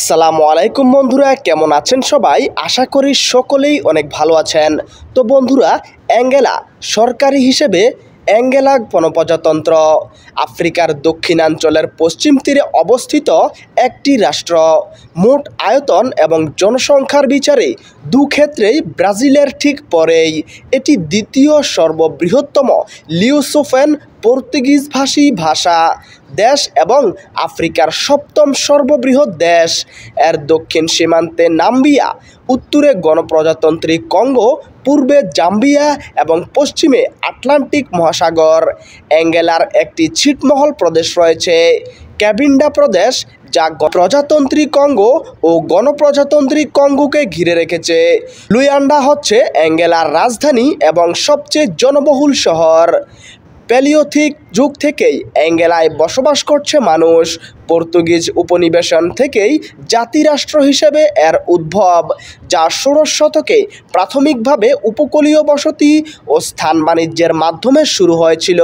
আসসালামু আলাইকুম বন্ধুরা কেমন আছেন সবাই আশা করি সকলেই অনেক ভালো আছেন তো বন্ধুরা অ্যাঙ্গেলা সরকারি হিসেবে অ্যাঙ্গেলাগ গণপ্রজাতন্ত্র আফ্রিকার দক্ষিণাঞ্চলের পশ্চিম তীরে অবস্থিত একটি রাষ্ট্র মোট আয়তন এবং জনসংখ্যার বিচারে দু ক্ষেত্রেই ব্রাজিলের ঠিক পরেই এটি দ্বিতীয় সর্ববৃহত্তম লিউসোফেন পর্তুগিজ ভাষী ভাষা দেশ এবং আফ্রিকার সপ্তম সর্ববৃহৎ দেশ এর দক্ষিণ সীমান্তে নাম্বিয়া উত্তরে গণপ্রজাতন্ত্রী কঙ্গো পূর্বে জাম্বিয়া এবং পশ্চিমে আটলান্টিক মহাসাগর অ্যাঙ্গেলার একটি ছিটমহল প্রদেশ রয়েছে ক্যাবিন্ডা প্রদেশ যা প্রজাতন্ত্রী কঙ্গো ও গণপ্রজাতন্ত্রী কঙ্গোকে ঘিরে রেখেছে লুয়ান্ডা হচ্ছে অ্যাঙ্গেলার রাজধানী এবং সবচেয়ে জনবহুল শহর প্যালিওথিক যুগ থেকেই অ্যাঙ্গেলায় বসবাস করছে মানুষ পর্তুগিজ উপনিবেশন থেকেই জাতিরাষ্ট্র হিসেবে এর উদ্ভব যা ষোড়শ শতকে প্রাথমিকভাবে উপকূলীয় বসতি ও স্থান বাণিজ্যের মাধ্যমে শুরু হয়েছিল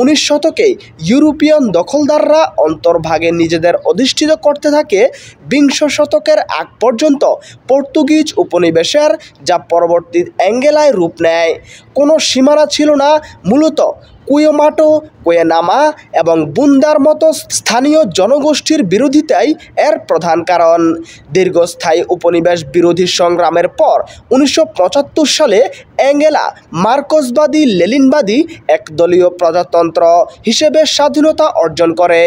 উনিশ শতকে ইউরোপিয়ান দখলদাররা অন্তর্ভাগে নিজেদের অধিষ্ঠিত করতে থাকে বিংশ শতকের আগ পর্যন্ত পর্তুগিজ উপনিবেশের যা পরবর্তী অ্যাঙ্গেলায় রূপ নেয় কোনো সীমানা ছিল না মূলত কুয়োমাটো কোয়েনামা এবং বুন্দার মতো স্থানীয় জন জনগোষ্ঠীর বিরোধিতাই এর প্রধান কারণ দীর্ঘস্থায়ী উপনিবেশ বিরোধী সংগ্রামের পর উনিশশো সালে অ্যাঙ্গেলা মার্কসবাদী লেলিনবাদী একদলীয় প্রজাতন্ত্র হিসেবে স্বাধীনতা অর্জন করে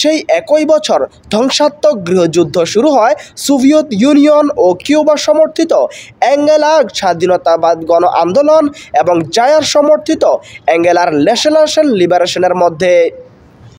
সেই একই বছর ধ্বংসাত্মক গৃহযুদ্ধ শুরু হয় সোভিয়েত ইউনিয়ন ও কিউবা সমর্থিত অ্যাঙ্গেলা স্বাধীনতাবাদ গণ আন্দোলন এবং জায়ার সমর্থিত অ্যাঙ্গেলার ন্যাশনাল লিবারেশনের মধ্যে